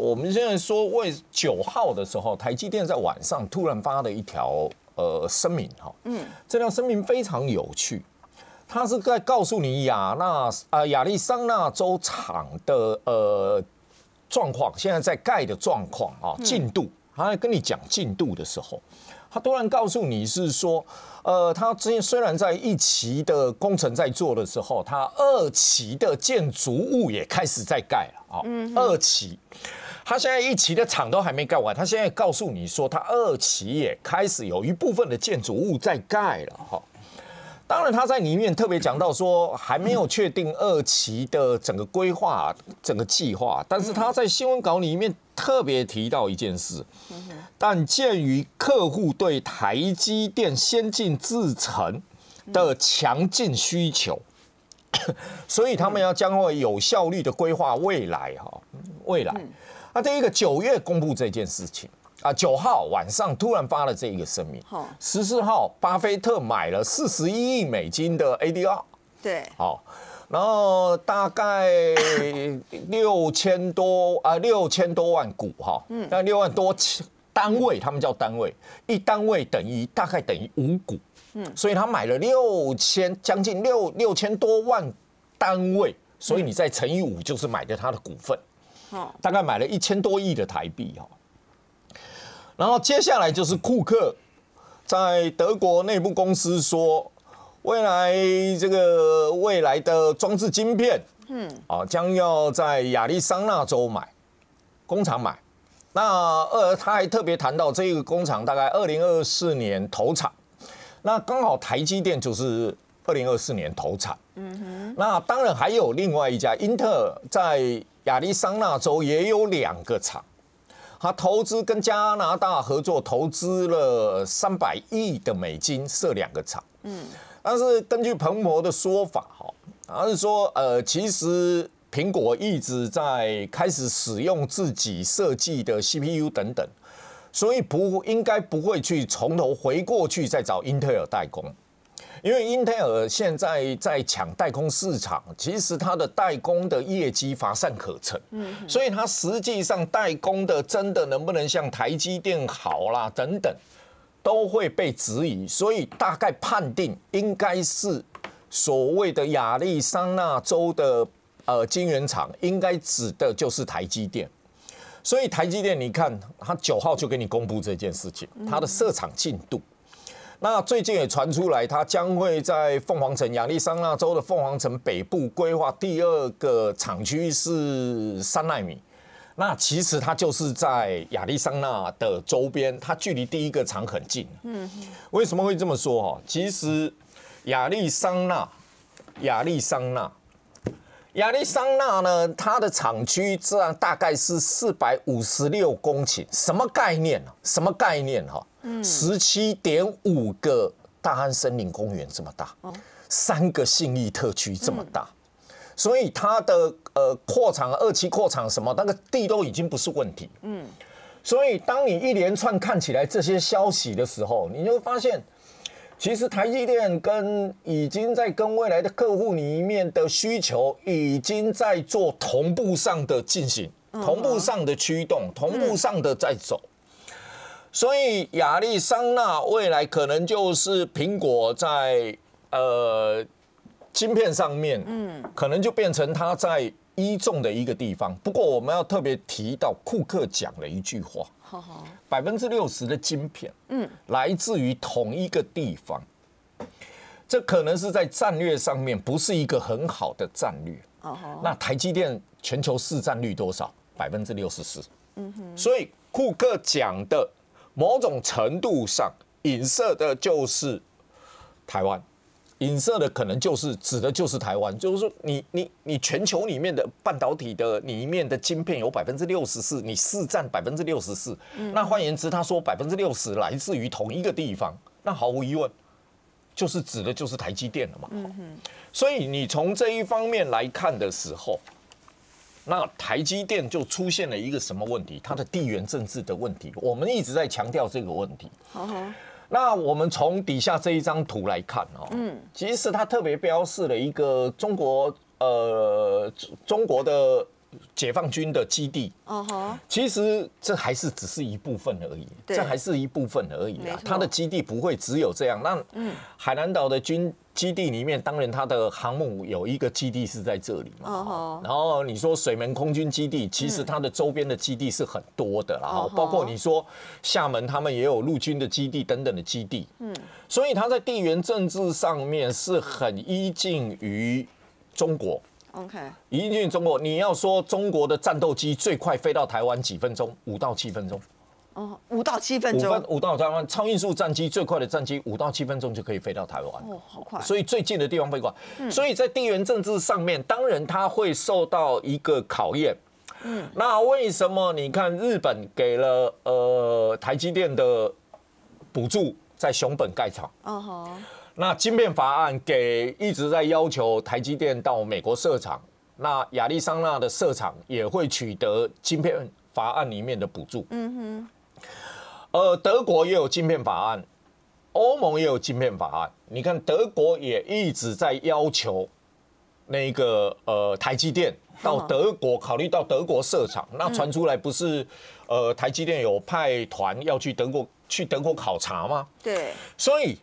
我们现在说，为九号的时候，台积电在晚上突然发了一条呃声明哈，嗯，这条声明非常有趣，它是在告诉你亚纳呃亚利桑那州厂的呃状况，现在在盖的状况啊进度，它在跟你讲进度的时候，它突然告诉你是说，呃，它之前虽然在一期的工程在做的时候，它二期的建筑物也开始在盖了啊，嗯，二期。他现在一期的厂都还没盖完，他现在告诉你说，他二期也开始有一部分的建筑物在盖了哈。当然，他在里面特别讲到说，还没有确定二期的整个规划、整个计划。但是他在新闻稿里面特别提到一件事，但鉴于客户对台积电先进制程的强劲需求，所以他们要将会有效率的规划未来哈，未来。那这一个九月公布这件事情啊，九号晚上突然发了这一个声明。十四号巴菲特买了四十一亿美金的 ADR。对，好，然后大概六千多啊，六千多万股哈，嗯。那六万多千单位，他们叫单位，一单位等于大概等于五股。嗯，所以他买了六千将近六六千多万单位，所以你再乘以五就是买的他的股份。大概买了一千多亿的台币哈，然后接下来就是库克在德国内部公司说，未来这个未来的装置晶片，嗯，啊，将要在亚利桑那州买工厂买，那二，他还特别谈到这个工厂大概二零二四年投产，那刚好台积电就是。二零二四年投产。嗯哼，那当然还有另外一家，英特尔在亚利桑那州也有两个厂，他投资跟加拿大合作，投资了三百亿的美金设两个厂。嗯，但是根据彭博的说法，哈，而是说，呃，其实苹果一直在开始使用自己设计的 CPU 等等，所以不应该不会去从头回过去再找英特尔代工。因为英特尔现在在抢代工市场，其实它的代工的业绩乏善可陈，嗯，所以它实际上代工的真的能不能像台积电好啦等等，都会被质疑。所以大概判定应该是所谓的亚利桑那州的呃晶圆厂，应该指的就是台积电。所以台积电，你看它九号就给你公布这件事情，它的设厂进度。那最近也传出来，它将会在凤凰城亚利桑那州的凤凰城北部规划第二个厂区，是三奈米。那其实它就是在亚利桑那的周边，它距离第一个厂很近。嗯，为什么会这么说？哈，其实亚利桑那，亚利桑那，亚利桑那呢？它的厂区样大概是四百五十六公顷，什么概念呢？什么概念哈？十七点五个大安森林公园这么大，三个信义特区这么大，所以它的呃扩厂二期扩厂什么，那个地都已经不是问题。嗯，所以当你一连串看起来这些消息的时候，你会发现，其实台积电跟已经在跟未来的客户里面的需求已经在做同步上的进行，同步上的驱动，同步上的在走。所以亚利桑那未来可能就是苹果在呃晶片上面，嗯，可能就变成它在一中的一个地方。不过我们要特别提到库克讲了一句话，百分之六十的晶片，嗯，来自于同一个地方，这可能是在战略上面不是一个很好的战略。哦，那台积电全球市占率多少？百分之六十四。嗯哼，所以库克讲的。某种程度上影射的就是台湾，影射的可能就是指的就是台湾，就是说你你你全球里面的半导体的里面的晶片有百分之六十四，你是占百分之六十四，那换言之，他说百分之六十来自于同一个地方，那毫无疑问就是指的就是台积电了嘛。所以你从这一方面来看的时候。那台积电就出现了一个什么问题？它的地缘政治的问题，我们一直在强调这个问题。那我们从底下这一张图来看哦，嗯，其实它特别标示了一个中国，呃，中国的。解放军的基地，哦吼，其实这还是只是一部分而已，这还是一部分而已啊。它的基地不会只有这样，那嗯，海南岛的军基地里面，当然它的航母有一个基地是在这里嘛，哦然后你说水门空军基地，其实它的周边的基地是很多的啦，哈，包括你说厦门，他们也有陆军的基地等等的基地，嗯，所以它在地缘政治上面是很依近于中国。OK，一进中国，你要说中国的战斗机最快飞到台湾几分钟？五到七分钟。哦，五到七分钟。五到台湾，超音速战机最快的战机，五到七分钟就可以飞到台湾。哦，好快。所以最近的地方最快。所以，在地缘政治上面，当然它会受到一个考验。嗯。那为什么你看日本给了呃台积电的补助，在熊本盖厂？哦好。那晶片法案给一直在要求台积电到美国设厂，那亚利桑那的设厂也会取得晶片法案里面的补助。嗯哼，呃，德国也有晶片法案，欧盟也有晶片法案。你看，德国也一直在要求那个呃台积电到德国，考虑到德国设厂，那传出来不是呃台积电有派团要去德国去德国考察吗？对，所以。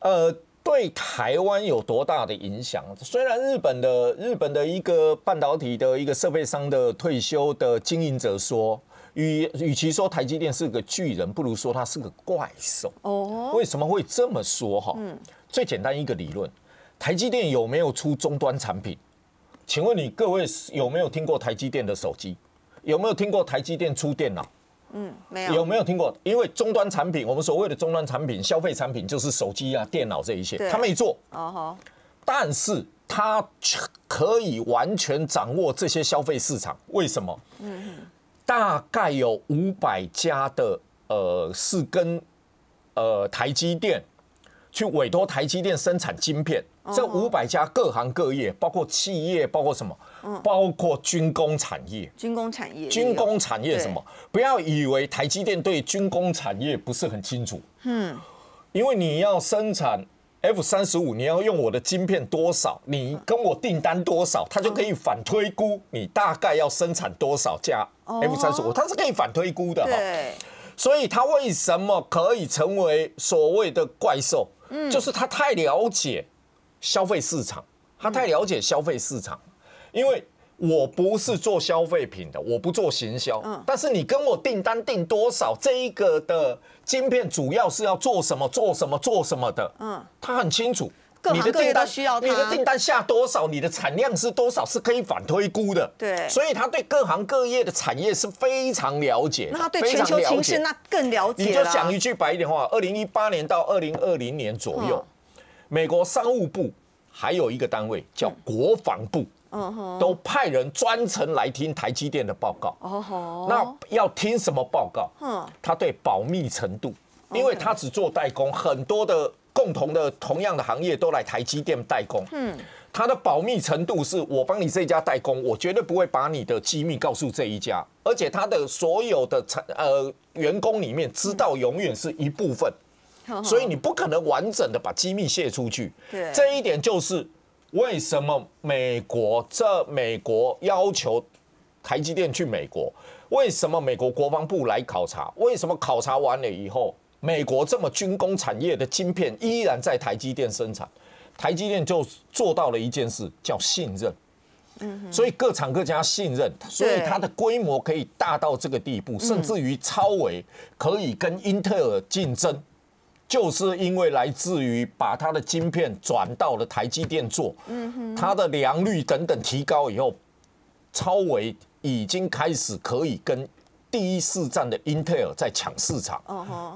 呃，对台湾有多大的影响？虽然日本的日本的一个半导体的一个设备商的退休的经营者说，与与其说台积电是个巨人，不如说它是个怪兽。哦，为什么会这么说？哈，嗯，最简单一个理论，台积电有没有出终端产品？请问你各位有没有听过台积电的手机？有没有听过台积电出电脑？嗯，没有有没有听过？因为终端产品，我们所谓的终端产品、消费产品，就是手机啊、电脑这一些，他没做。哦吼！但是他可以完全掌握这些消费市场，为什么？嗯，大概有五百家的呃是跟呃台积电。去委托台积电生产晶片，这五百家各行各业，包括企业，包括什么，包括军工产业。军工产业。军工产业什么？不要以为台积电对军工产业不是很清楚。嗯，因为你要生产 F 三十五，你要用我的晶片多少，你跟我订单多少，他就可以反推估你大概要生产多少架 F 三十五，它是可以反推估的哈。对。所以它为什么可以成为所谓的怪兽？嗯，就是他太了解消费市场，他太了解消费市场，因为我不是做消费品的，我不做行销。嗯，但是你跟我订单订多少，这一个的晶片主要是要做什么，做什么，做什么的，嗯，他很清楚。你的订单需要，你的订单下多少，你的产量是多少，是可以反推估的。对，所以他对各行各业的产业是非常了解。那对全球情势，那更了解。你就讲一句白点话，二零一八年到二零二零年左右，美国商务部还有一个单位叫国防部，都派人专程来听台积电的报告。哦那要听什么报告？嗯，他对保密程度，因为他只做代工，很多的。共同的同样的行业都来台积电代工，嗯，它的保密程度是我帮你这家代工，我绝对不会把你的机密告诉这一家，而且它的所有的呃员工里面知道永远是一部分，所以你不可能完整的把机密泄出去。对，这一点就是为什么美国这美国要求台积电去美国，为什么美国国防部来考察，为什么考察完了以后？美国这么军工产业的晶片依然在台积电生产，台积电就做到了一件事，叫信任。所以各厂各家信任，所以它的规模可以大到这个地步，甚至于超维可以跟英特尔竞争，就是因为来自于把它的晶片转到了台积电做，它的良率等等提高以后，超维已经开始可以跟。第一四站的英特尔在抢市场，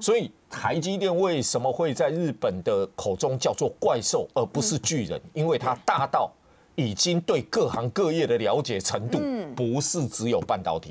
所以台积电为什么会在日本的口中叫做怪兽而不是巨人？因为它大到已经对各行各业的了解程度，不是只有半导体。